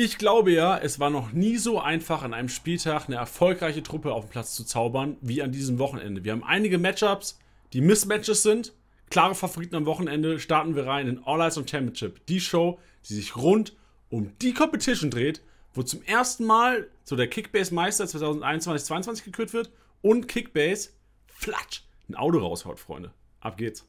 Ich glaube ja, es war noch nie so einfach, an einem Spieltag eine erfolgreiche Truppe auf den Platz zu zaubern, wie an diesem Wochenende. Wir haben einige Matchups, die Mismatches sind. Klare Favoriten am Wochenende starten wir rein in All Eyes on Championship. Die Show, die sich rund um die Competition dreht, wo zum ersten Mal so der Kickbase-Meister 2021-22 gekürt wird und Kickbase, flatsch, ein Auto raushaut, Freunde. Ab geht's.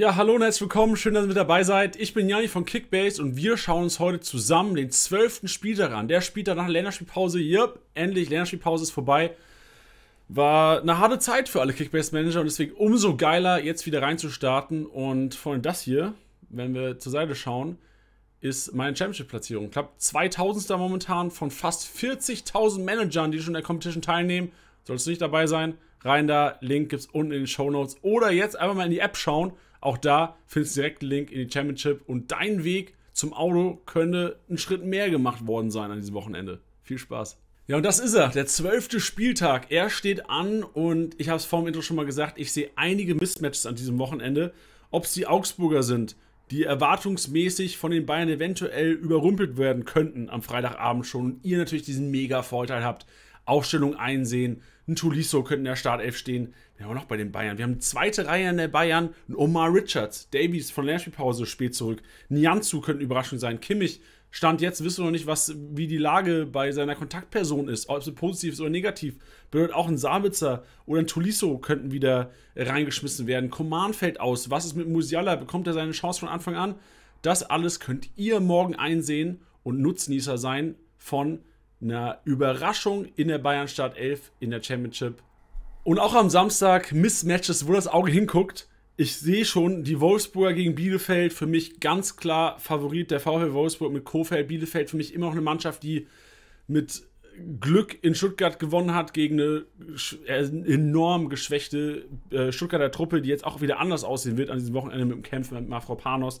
Ja, hallo und herzlich willkommen. Schön, dass ihr mit dabei seid. Ich bin Jani von Kickbase und wir schauen uns heute zusammen den zwölften Spieltag an. Der spielt dann nach Länderspielpause. Yep, endlich, Länderspielpause ist vorbei. War eine harte Zeit für alle Kickbase-Manager und deswegen umso geiler, jetzt wieder reinzustarten. Und vor allem das hier, wenn wir zur Seite schauen, ist meine Championship-Platzierung. Knapp 2000 da momentan von fast 40.000 Managern, die schon in der Competition teilnehmen. Solltest du nicht dabei sein, rein da. Link gibt es unten in den Show Notes. Oder jetzt einfach mal in die App schauen auch da findest du direkt einen Link in die Championship und dein Weg zum Auto könnte einen Schritt mehr gemacht worden sein an diesem Wochenende. Viel Spaß. Ja, und das ist er, der zwölfte Spieltag. Er steht an und ich habe es vor dem Intro schon mal gesagt, ich sehe einige Mistmatches an diesem Wochenende. Ob es die Augsburger sind, die erwartungsmäßig von den Bayern eventuell überrumpelt werden könnten am Freitagabend schon und ihr natürlich diesen mega Vorteil habt, Aufstellung einsehen. Ein Tuliso könnte in der Startelf stehen. Wir haben noch bei den Bayern. Wir haben eine zweite Reihe in der Bayern. Ein Omar Richards, Davies von Länderspielpause spät zurück. Nianzu könnte Überraschung sein. Kimmich, Stand jetzt wissen wir noch nicht, was, wie die Lage bei seiner Kontaktperson ist. Ob es positiv ist oder negativ. Bedeutet auch ein Sabitzer oder ein Tuliso könnten wieder reingeschmissen werden. Command fällt aus. Was ist mit Musiala? Bekommt er seine Chance von Anfang an? Das alles könnt ihr morgen einsehen und Nutznießer sein von einer Überraschung in der Bayern Start 11 in der Championship. Und auch am Samstag Mismatches, wo das Auge hinguckt. Ich sehe schon die Wolfsburger gegen Bielefeld für mich ganz klar Favorit der VfL Wolfsburg mit Kofeld. Bielefeld für mich immer noch eine Mannschaft, die mit Glück in Stuttgart gewonnen hat gegen eine äh, enorm geschwächte äh, Stuttgarter Truppe, die jetzt auch wieder anders aussehen wird an diesem Wochenende mit dem Kämpfen mit Mafropanos. Panos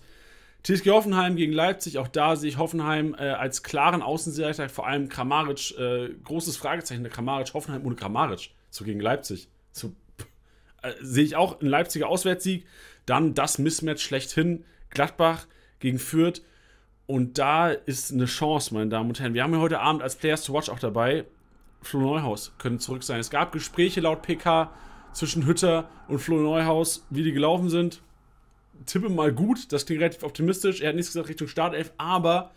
TSG Hoffenheim gegen Leipzig, auch da sehe ich Hoffenheim äh, als klaren Außenseiter, vor allem Kramaric, äh, großes Fragezeichen der Kramaric, Hoffenheim ohne Kramaric, so gegen Leipzig. So, äh, sehe ich auch einen Leipziger Auswärtssieg, dann das Mismatch schlechthin, Gladbach gegen Fürth und da ist eine Chance, meine Damen und Herren. Wir haben ja heute Abend als Players to Watch auch dabei, Flo Neuhaus können zurück sein. Es gab Gespräche laut PK zwischen Hütter und Flo Neuhaus, wie die gelaufen sind tippe mal gut, das klingt relativ optimistisch. Er hat nichts gesagt Richtung Startelf, aber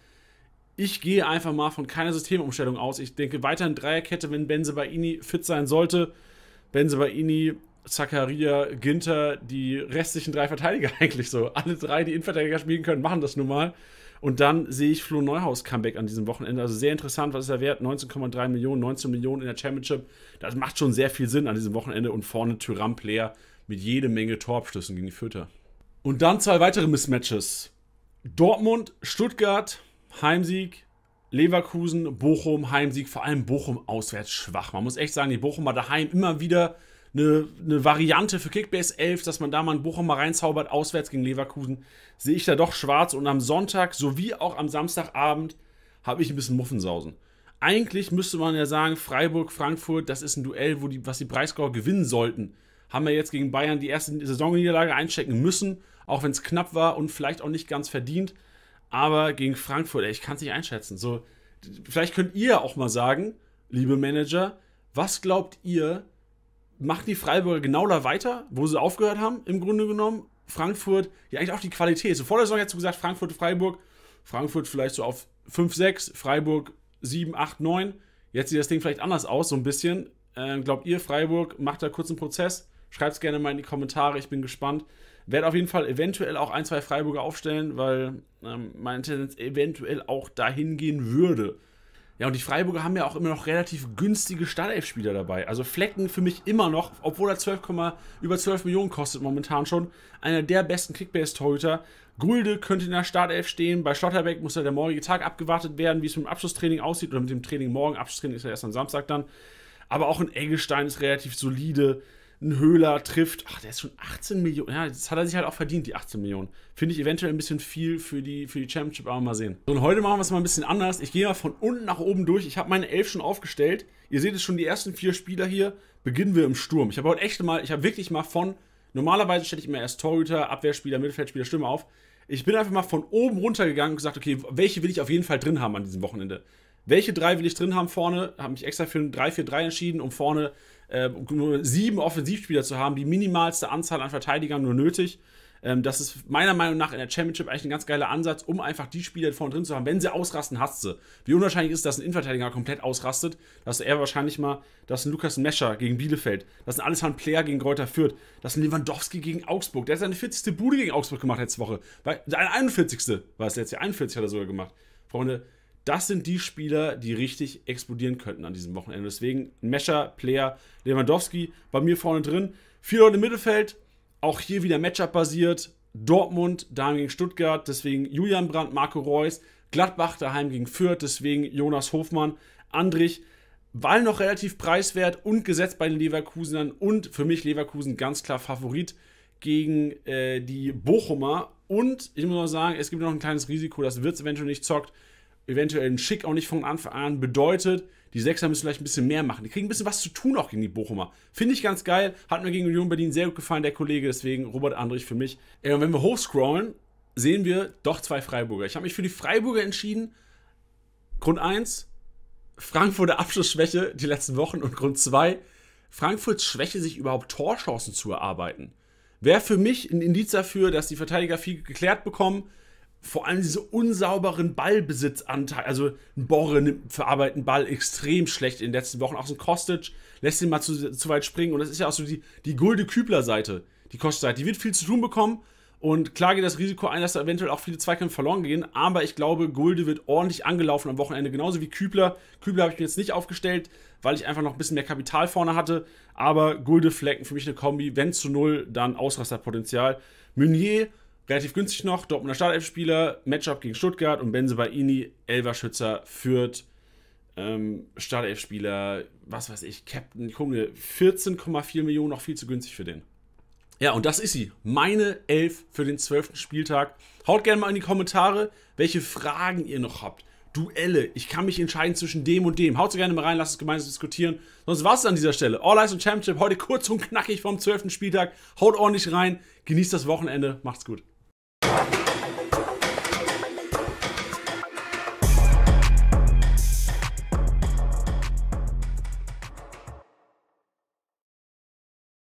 ich gehe einfach mal von keiner Systemumstellung aus. Ich denke weiterhin Dreierkette, wenn Benze Baini fit sein sollte. Benze Baini, Zakaria, Ginter, die restlichen drei Verteidiger eigentlich so. Alle drei, die Innenverteidiger spielen können, machen das nun mal. Und dann sehe ich Flo Neuhaus Comeback an diesem Wochenende. Also sehr interessant, was ist er wert? 19,3 Millionen, 19 Millionen in der Championship. Das macht schon sehr viel Sinn an diesem Wochenende. Und vorne Tyram Player mit jede Menge Torabschlüssen gegen die Fütter. Und dann zwei weitere Missmatches. Dortmund, Stuttgart, Heimsieg, Leverkusen, Bochum, Heimsieg, vor allem Bochum auswärts schwach. Man muss echt sagen, die Bochumer daheim immer wieder eine, eine Variante für Kickbase 11, dass man da mal einen Bochumer reinzaubert, auswärts gegen Leverkusen, sehe ich da doch schwarz. Und am Sonntag sowie auch am Samstagabend habe ich ein bisschen Muffensausen. Eigentlich müsste man ja sagen, Freiburg, Frankfurt, das ist ein Duell, wo die, was die Breisgauer gewinnen sollten haben wir jetzt gegen Bayern die erste Saisonniederlage einstecken müssen, auch wenn es knapp war und vielleicht auch nicht ganz verdient. Aber gegen Frankfurt, ey, ich kann es nicht einschätzen. So, vielleicht könnt ihr auch mal sagen, liebe Manager, was glaubt ihr, machen die Freiburger genau da weiter, wo sie aufgehört haben, im Grunde genommen? Frankfurt, ja, eigentlich auch die Qualität. So vor der Saison hättest du gesagt, Frankfurt, Freiburg, Frankfurt vielleicht so auf 5, 6, Freiburg 7, 8, 9. Jetzt sieht das Ding vielleicht anders aus, so ein bisschen. Ähm, glaubt ihr, Freiburg macht da kurz einen Prozess? Schreibt es gerne mal in die Kommentare, ich bin gespannt. Werde auf jeden Fall eventuell auch ein, zwei Freiburger aufstellen, weil ähm, meine Tendenz eventuell auch dahin gehen würde. Ja, und die Freiburger haben ja auch immer noch relativ günstige Startelf-Spieler dabei. Also Flecken für mich immer noch, obwohl er 12, über 12 Millionen kostet momentan schon, einer der besten Kickbase-Torhüter. Gulde könnte in der Startelf stehen. Bei Schlotterbeck muss ja der morgige Tag abgewartet werden, wie es mit dem Abschlusstraining aussieht oder mit dem Training morgen. Abschlusstraining ist ja erst am Samstag dann. Aber auch ein Eggestein ist relativ solide einen Höhler trifft. Ach, der ist schon 18 Millionen. Ja, das hat er sich halt auch verdient, die 18 Millionen. Finde ich eventuell ein bisschen viel für die, für die Championship, aber mal sehen. So, und heute machen wir es mal ein bisschen anders. Ich gehe mal von unten nach oben durch. Ich habe meine Elf schon aufgestellt. Ihr seht es schon, die ersten vier Spieler hier. Beginnen wir im Sturm. Ich habe heute echt mal, ich habe wirklich mal von, normalerweise stelle ich immer erst Torhüter, Abwehrspieler, Mittelfeldspieler, Stimme auf. Ich bin einfach mal von oben runtergegangen und gesagt, okay, welche will ich auf jeden Fall drin haben an diesem Wochenende? welche drei will ich drin haben vorne? Habe mich extra für ein 3-4-3 entschieden, um vorne äh, nur sieben Offensivspieler zu haben, die minimalste Anzahl an Verteidigern nur nötig. Ähm, das ist meiner Meinung nach in der Championship eigentlich ein ganz geiler Ansatz, um einfach die Spieler vorne drin zu haben. Wenn sie ausrasten, hast sie. Wie unwahrscheinlich ist, es, dass ein Innenverteidiger komplett ausrastet, dass er wahrscheinlich mal, dass ein Lukas Mescher gegen Bielefeld, dass ein Alessandro Player gegen Greuther Fürth, dass ein Lewandowski gegen Augsburg, der hat seine 40. Bude gegen Augsburg gemacht letzte Woche. Weil, Seine 41. war es letztes Jahr, 41 hat er sogar gemacht. Freunde, das sind die Spieler, die richtig explodieren könnten an diesem Wochenende. Deswegen Mescher, Player, Lewandowski bei mir vorne drin. Vier Leute im Mittelfeld, auch hier wieder Matchup basiert. Dortmund daheim gegen Stuttgart, deswegen Julian Brandt, Marco Reus, Gladbach daheim gegen Fürth, deswegen Jonas Hofmann, Andrich. Ball noch relativ preiswert und gesetzt bei den Leverkusenern und für mich Leverkusen ganz klar Favorit gegen äh, die Bochumer. Und ich muss noch sagen, es gibt noch ein kleines Risiko, dass Wirtz eventuell nicht zockt eventuell ein Schick auch nicht von Anfang an bedeutet, die Sechser müssen vielleicht ein bisschen mehr machen. Die kriegen ein bisschen was zu tun auch gegen die Bochumer. Finde ich ganz geil. Hat mir gegen Union Berlin sehr gut gefallen, der Kollege. Deswegen Robert Andrich für mich. und äh, wenn wir hochscrollen, sehen wir doch zwei Freiburger. Ich habe mich für die Freiburger entschieden. Grund 1, Frankfurter Abschlussschwäche die letzten Wochen. Und Grund 2, Frankfurts Schwäche, sich überhaupt Torchancen zu erarbeiten. Wäre für mich ein Indiz dafür, dass die Verteidiger viel geklärt bekommen, vor allem diese unsauberen Ballbesitzanteile, also ein Borre verarbeitet einen Ball extrem schlecht in den letzten Wochen. Auch so ein Kostic lässt ihn mal zu, zu weit springen. Und das ist ja auch so die, die Gulde-Kübler-Seite, die Kostic-Seite. Die wird viel zu tun bekommen. Und klar geht das Risiko ein, dass da eventuell auch viele Zweikämpfe verloren gehen. Aber ich glaube, Gulde wird ordentlich angelaufen am Wochenende. Genauso wie Kübler. Kübler habe ich mir jetzt nicht aufgestellt, weil ich einfach noch ein bisschen mehr Kapital vorne hatte. Aber Gulde-Flecken für mich eine Kombi. Wenn zu null, dann Ausrasterpotenzial. Meunier relativ günstig noch, Dortmunder Startelf-Spieler, Matchup gegen Stuttgart und Benze Baini, Elverschützer, Fürth, ähm, Startelf-Spieler, was weiß ich, Captain, Junge, 14,4 Millionen, noch viel zu günstig für den. Ja, und das ist sie, meine Elf für den 12. Spieltag. Haut gerne mal in die Kommentare, welche Fragen ihr noch habt. Duelle, ich kann mich entscheiden zwischen dem und dem. Haut sie gerne mal rein, lasst es gemeinsam diskutieren. Sonst war es an dieser Stelle. All Eyes und Championship, heute kurz und knackig vom 12. Spieltag. Haut ordentlich rein, genießt das Wochenende, macht's gut.